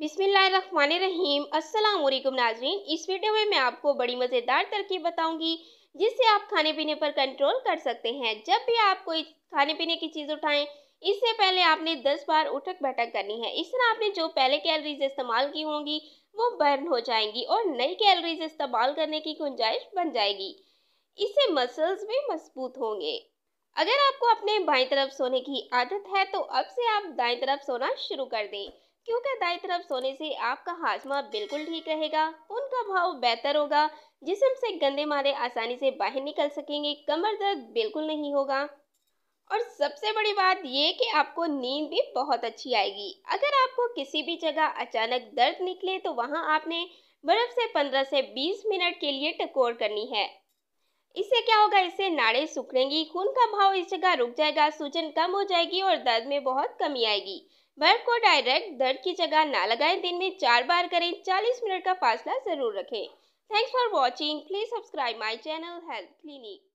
बिसमीम अल्लाम नाजरीन इस वीडियो में मैं आपको बड़ी मज़ेदार तरकीब बताऊंगी जिससे आप खाने पीने पर कंट्रोल कर सकते हैं जब भी आप कोई खाने पीने की चीज़ उठाएं इससे पहले आपने 10 बार उठक बैठक करनी है इस तरह आपने जो पहले कैलरीज इस्तेमाल की होंगी वो बर्न हो जाएंगी और नई कैलरीज इस्तेमाल करने की गुंजाइश बन जाएगी इससे मसल्स भी मजबूत होंगे अगर आपको अपने बाएं तरफ सोने की आदत है तो अब से आप दाएं तरफ सोना शुरू कर दें क्योंकि दाई तरफ सोने से आपका हाजमा बिल्कुल ठीक रहेगा उनका भाव बेहतर होगा जिसम से गंदे मारे आसानी से बाहर निकल सकेंगे कमर दर्द बिल्कुल नहीं होगा और सबसे बड़ी बात ये कि आपको नींद भी बहुत अच्छी आएगी अगर आपको किसी भी जगह अचानक दर्द निकले तो वहाँ आपने बर्फ़ से 15 से 20 मिनट के लिए टकोर करनी है इससे क्या होगा इससे नाड़ें सुखड़ेंगी खून का भाव इस जगह रुक जाएगा सूजन कम हो जाएगी और दर्द में बहुत कमी आएगी बर्फ को डायरेक्ट दर्द की जगह ना लगाएं दिन में चार बार करें 40 मिनट का फासला ज़रूर रखें thanks for watching please subscribe my channel health clinic